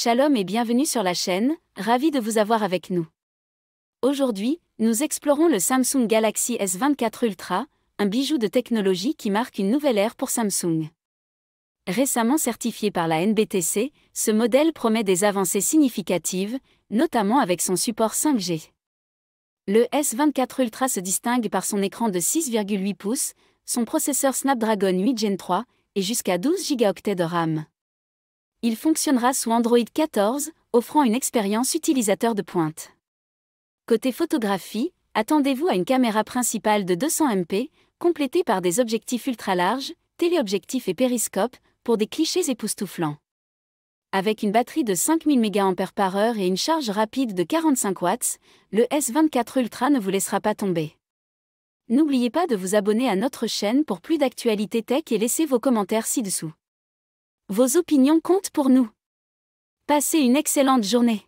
Shalom et bienvenue sur la chaîne, ravi de vous avoir avec nous. Aujourd'hui, nous explorons le Samsung Galaxy S24 Ultra, un bijou de technologie qui marque une nouvelle ère pour Samsung. Récemment certifié par la NBTC, ce modèle promet des avancées significatives, notamment avec son support 5G. Le S24 Ultra se distingue par son écran de 6,8 pouces, son processeur Snapdragon 8 Gen 3 et jusqu'à 12 Go de RAM il fonctionnera sous Android 14, offrant une expérience utilisateur de pointe. Côté photographie, attendez-vous à une caméra principale de 200 MP, complétée par des objectifs ultra larges, téléobjectifs et périscope, pour des clichés époustouflants. Avec une batterie de 5000 mAh et une charge rapide de 45 watts, le S24 Ultra ne vous laissera pas tomber. N'oubliez pas de vous abonner à notre chaîne pour plus d'actualités tech et laissez vos commentaires ci-dessous. Vos opinions comptent pour nous. Passez une excellente journée.